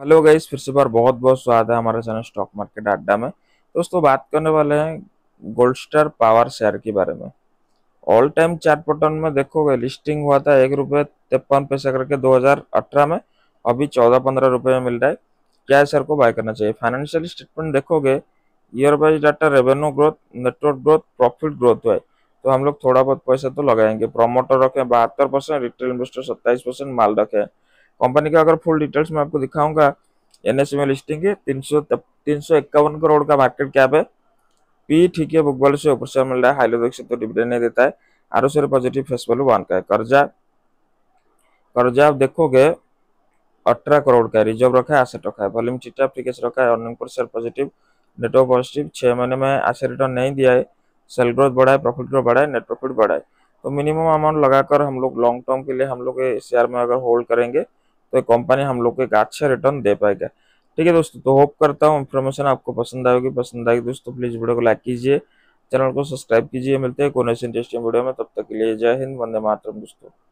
hello guys फिर से बार बहुत बहुत स्वागत है हमारे चैनल स्टॉक मार्केट अड्डा में दोस्तों बात करने वाले हैं गोल्ड स्टार पावर शेयर के बारे में ऑल टाइम चार्ट पटन में देखोगे लिस्टिंग हुआ था एक रुपये तिरपन पैसा करके 2018 में अभी चौदह पंद्रह रुपये में मिल रहा है क्या शेयर को बाय करना चाहिए फाइनेंशियल स्टेटमेंट देखोगे year wise data revenue growth network growth profit growth हुआ है तो हम लोग थोड़ा बहुत पैसा तो लगाएंगे प्रोमोटर रखें बहत्तर परसेंट रिटेल इन्वेस्टर सत्ताईस परसेंट माल रखें कंपनी का अगर फुल डिटेल्स मैं आपको दिखाऊंगा एन एस e में लिस्टिंग है तीन सौ तीन सौ इक्यावन करोड़ का मार्केट कैप है पी ठीक है बुक से ऊपर से मिल रहा है हाई लेवल से तो डिविडेंड नहीं देता है R O positive face value one का है कर्जा कर्जा आप देखोगे अठारह करोड़ का रिजर्व रखा है एसेट रखा है वॉल्यूम चिटा फिकेस रखा है earning per positive network positive छः महीने में एसेट रिटर्न नहीं दिया है सेल ग्रोथ बढ़ा है प्रॉफिट ग्रोथ बढ़ा है नेट प्रॉफिट बढ़ा है तो मिनिमम अमाउंट लगाकर हम लोग लॉन्ग टर्म के लिए हम लोग शेयर में अगर होल्ड करेंगे तो कंपनी हम लोग को एक अच्छा रिटर्न दे पाएगा ठीक है दोस्तों तो होप करता हूँ इन्फॉर्मेशन आपको पसंद आएगी पसंद आएगी दोस्तों प्लीज़ वीडियो को लाइक कीजिए चैनल को सब्सक्राइब कीजिए मिलते हैं कौन ऐसे इंटरेस्टिंग वीडियो में तब तक के लिए जय हिंद वंदे मातरम दोस्तों